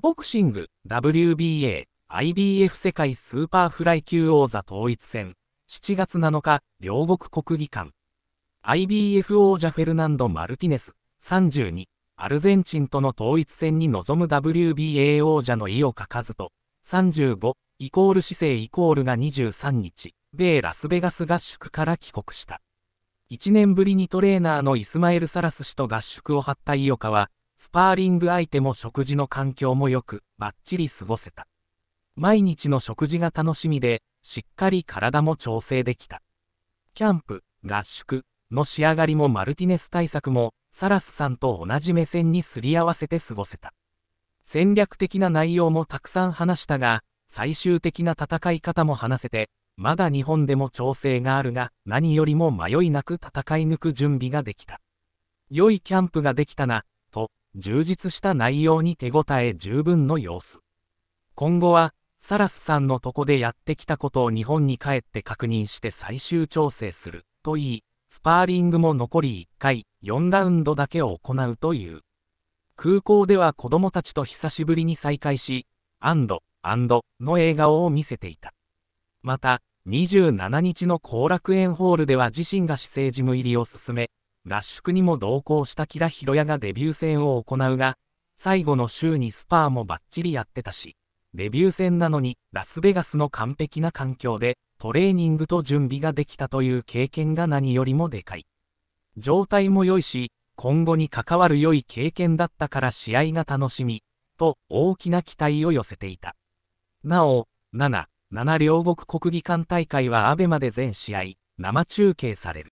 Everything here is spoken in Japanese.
ボクシング、WBA、IBF 世界スーパーフライ級王座統一戦、7月7日、両国国技館。IBF 王者フェルナンド・マルティネス、32、アルゼンチンとの統一戦に臨む WBA 王者の井岡和人、35、イコール姿勢イコールが23日、米ラスベガス合宿から帰国した。1年ぶりにトレーナーのイスマエル・サラス氏と合宿を張った井岡は、スパーリング相手も食事の環境も良く、バッチリ過ごせた。毎日の食事が楽しみで、しっかり体も調整できた。キャンプ、合宿の仕上がりもマルティネス対策も、サラスさんと同じ目線にすり合わせて過ごせた。戦略的な内容もたくさん話したが、最終的な戦い方も話せて、まだ日本でも調整があるが、何よりも迷いなく戦い抜く準備ができた。良いキャンプができたな、充実した内容に手応え十分の様子。今後は、サラスさんのとこでやってきたことを日本に帰って確認して最終調整するといい、スパーリングも残り1回、4ラウンドだけを行うという。空港では子供たちと久しぶりに再会し、アンド、アンドの笑顔を見せていた。また、27日の後楽園ホールでは自身が市政事務入りを進め、合宿にも同行した木田博也がデビュー戦を行うが、最後の週にスパーもバッチリやってたし、デビュー戦なのにラスベガスの完璧な環境でトレーニングと準備ができたという経験が何よりもでかい。状態も良いし、今後に関わる良い経験だったから試合が楽しみ、と大きな期待を寄せていた。なお、7、7両国国技館大会は abema で全試合、生中継される。